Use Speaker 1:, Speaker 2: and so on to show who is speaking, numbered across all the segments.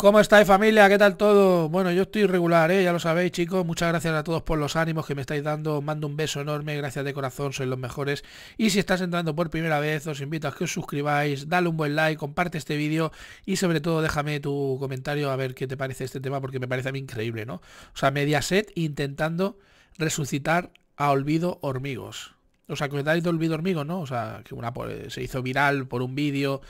Speaker 1: ¿Cómo estáis familia? ¿Qué tal todo? Bueno, yo estoy regular, ¿eh? ya lo sabéis chicos. Muchas gracias a todos por los ánimos que me estáis dando. Os mando un beso enorme, gracias de corazón, sois los mejores. Y si estás entrando por primera vez, os invito a que os suscribáis, dale un buen like, comparte este vídeo y sobre todo déjame tu comentario a ver qué te parece este tema porque me parece a mí increíble, ¿no? O sea, Mediaset intentando resucitar a Olvido Hormigos. ¿Os acordáis de Olvido Hormigos, no? O sea, que una, pues, se hizo viral por un vídeo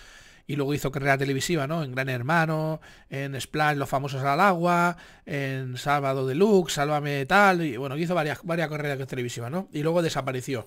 Speaker 1: y luego hizo carrera televisiva, ¿no? En Gran Hermano, en Splash, Los Famosos al Agua, en Sábado Deluxe, Sálvame tal, y bueno, hizo varias, varias carreras televisivas, ¿no? Y luego desapareció.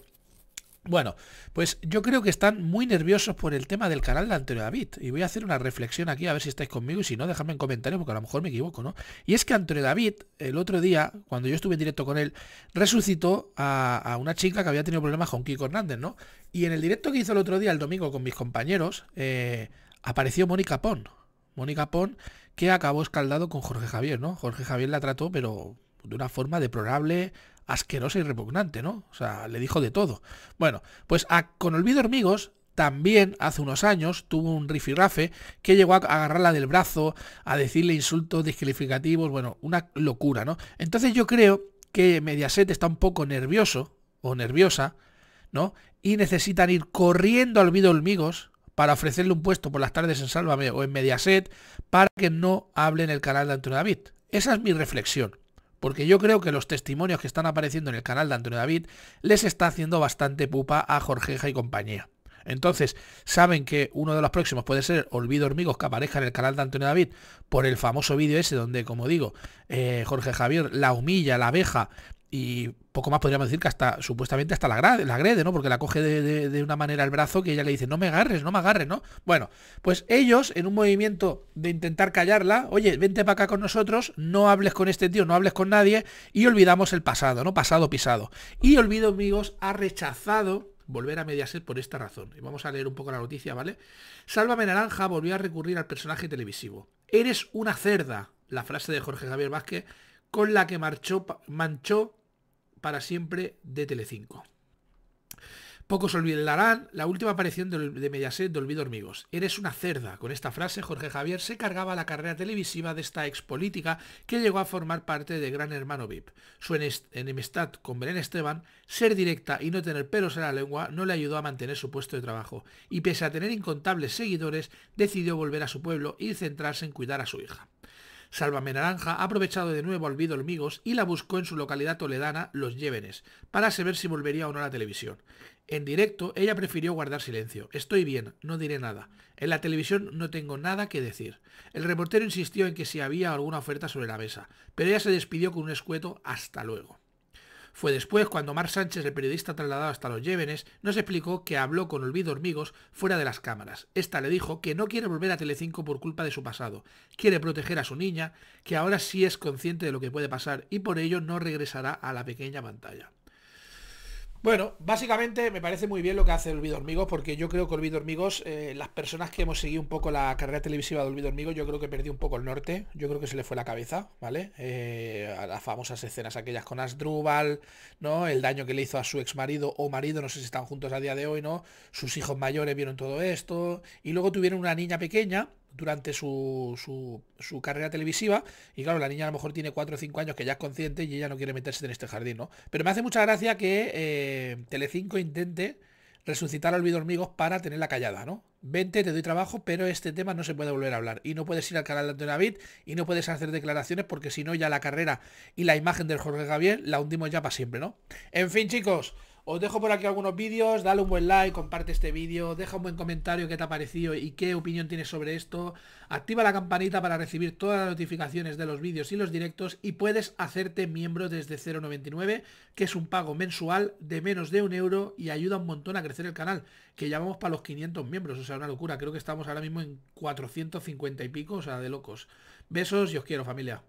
Speaker 1: Bueno, pues yo creo que están muy nerviosos por el tema del canal de Antonio David. Y voy a hacer una reflexión aquí, a ver si estáis conmigo y si no, dejadme en comentarios porque a lo mejor me equivoco, ¿no? Y es que Antonio David, el otro día, cuando yo estuve en directo con él, resucitó a, una chica que había tenido problemas con Kiko Hernández, ¿no? Y en el directo que hizo el otro día, el domingo, con mis compañeros, eh, apareció Mónica Pon. Mónica Pon, que acabó escaldado con Jorge Javier, ¿no? Jorge Javier la trató, pero de una forma deplorable, asquerosa y repugnante, ¿no? O sea, le dijo de todo. Bueno, pues con Olvido Hormigos también hace unos años tuvo un rifirrafe que llegó a agarrarla del brazo, a decirle insultos descalificativos, bueno, una locura, ¿no? Entonces yo creo que Mediaset está un poco nervioso o nerviosa, ¿no? Y necesitan ir corriendo a Olvido Hormigos para ofrecerle un puesto por las tardes en Sálvame o en Mediaset para que no hable en el canal de Antonio David. Esa es mi reflexión porque yo creo que los testimonios que están apareciendo en el canal de Antonio David les está haciendo bastante pupa a Jorgeja y compañía. Entonces, saben que uno de los próximos puede ser Olvido Hormigos, que aparezca en el canal de Antonio David, por el famoso vídeo ese donde, como digo, eh, Jorge Javier la humilla, la abeja y poco más podríamos decir que hasta supuestamente hasta la, la agrede, ¿no? Porque la coge de, una manera el brazo que ella le dice, no me agarres, no me agarres, ¿no? Bueno, pues ellos, en un movimiento de intentar callarla, oye, vente para acá con nosotros, no hables con este tío, no hables con nadie, y olvidamos el pasado, ¿no? Pasado pisado. Y Olvido Amigos ha rechazado volver a Mediaset por esta razón. Y vamos a leer un poco la noticia, ¿vale? Sálvame Naranja volvió a recurrir al personaje televisivo. Eres una cerda, la frase de Jorge Javier Vázquez, con la que marchó, manchó para siempre de Telecinco. Pocos olvidarán la última aparición de Mediaset de Olvido Hormigos. Eres una cerda. Con esta frase, Jorge Javier se cargaba la carrera televisiva de esta expolítica que llegó a formar parte de Gran Hermano VIP. Su enemistad con Belén Esteban, ser directa y no tener pelos en la lengua, no le ayudó a mantener su puesto de trabajo. Y pese a tener incontables seguidores, decidió volver a su pueblo y centrarse en cuidar a su hija. Sálvame Naranja ha aprovechado de nuevo al Olvido Olmigos y la buscó en su localidad toledana, Los Llévenes, para saber si volvería o no a la televisión. En directo, ella prefirió guardar silencio. Estoy bien, no diré nada. En la televisión no tengo nada que decir. El reportero insistió en que si había alguna oferta sobre la mesa, pero ella se despidió con un escueto hasta luego. Fue después cuando Mar Sánchez, el periodista trasladado hasta los Llévenes, nos explicó que habló con Olvido Hormigos fuera de las cámaras. Esta le dijo que no quiere volver a Telecinco por culpa de su pasado, quiere proteger a su niña, que ahora sí es consciente de lo que puede pasar y por ello no regresará a la pequeña pantalla. Bueno, básicamente me parece muy bien lo que hace Olvido Hormigos, porque yo creo que Olvido Hormigos, eh, las personas que hemos seguido un poco la carrera televisiva de Olvido Hormigos, yo creo que perdió un poco el norte, yo creo que se le fue la cabeza, ¿vale? Eh, a las famosas escenas aquellas con Asdrúbal, ¿no? El daño que le hizo a su ex marido o marido, no sé si están juntos a día de hoy, ¿no? Sus hijos mayores vieron todo esto, y luego tuvieron una niña pequeña, durante su, su, carrera televisiva. Y claro, la niña a lo mejor tiene 4 o 5 años que ya es consciente y ella no quiere meterse en este jardín, ¿no? Pero me hace mucha gracia que eh, Telecinco intente resucitar a Olvido Hormigos para tenerla callada, ¿no? Vente, te doy trabajo, pero este tema no se puede volver a hablar. Y no puedes ir al canal de David y no puedes hacer declaraciones porque si no ya la carrera y la imagen del Jorge Gabriel la hundimos ya para siempre, ¿no? En fin, chicos, os dejo por aquí algunos vídeos, dale un buen like, comparte este vídeo, deja un buen comentario qué te ha parecido y qué opinión tienes sobre esto. Activa la campanita para recibir todas las notificaciones de los vídeos y los directos y puedes hacerte miembro desde 0,99, que es un pago mensual de menos de un euro y ayuda un montón a crecer el canal, que ya vamos para los 500 miembros, o sea, una locura. Creo que estamos ahora mismo en 450 y pico, o sea, de locos. Besos y os quiero familia.